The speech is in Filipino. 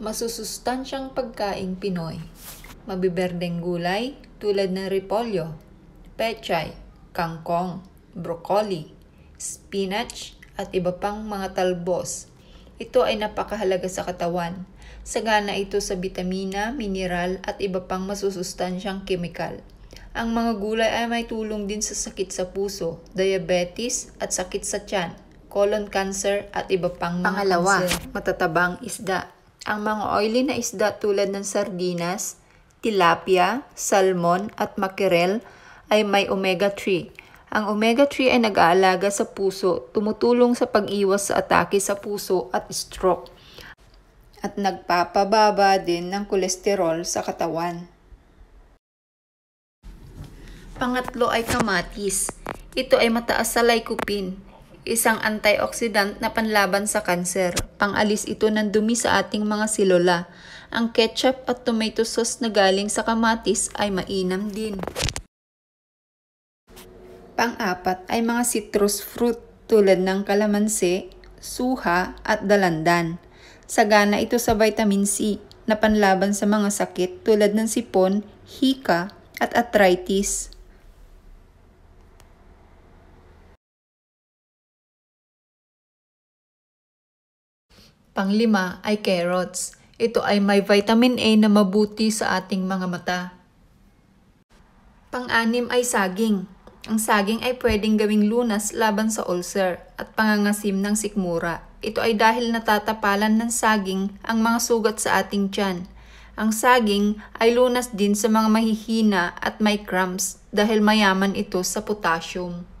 masusustansyang pagkaing Pinoy. Mabiberdeng gulay tulad ng repolyo, pechay, kangkong, broccoli, spinach at iba pang mga talbos. Ito ay napakahalaga sa katawan. Sagana ito sa bitamina, mineral at iba pang masusustansyang kemikal. Ang mga gulay ay may tulong din sa sakit sa puso, diabetes at sakit sa tiyan, colon cancer at iba pang mga Pangalawa, kanser. matatabang isda. Ang mga oily na isda tulad ng sardinas, tilapia, salmon at mackerel ay may omega-3. Ang omega-3 ay nag-aalaga sa puso, tumutulong sa pag-iwas sa atake sa puso at stroke, at nagpapababa din ng kolesterol sa katawan. Pangatlo ay kamatis. Ito ay mataas sa lycopene isang antioxidant na panlaban sa kanser. Pangalis ito ng dumi sa ating mga silula. Ang ketchup at tomato sauce na galing sa kamatis ay mainam din. Pang-apat ay mga citrus fruit tulad ng kalamansi, suha at dalandan. Sagana ito sa vitamin C na panlaban sa mga sakit tulad ng sipon, hika at arthritis. Panglima ay carrots. Ito ay may vitamin A na mabuti sa ating mga mata. Pang-anim ay saging. Ang saging ay pwedeng gawing lunas laban sa ulcer at pangangasim ng sikmura. Ito ay dahil natatapalan ng saging ang mga sugat sa ating tiyan. Ang saging ay lunas din sa mga mahihina at may cramps dahil mayaman ito sa potassium.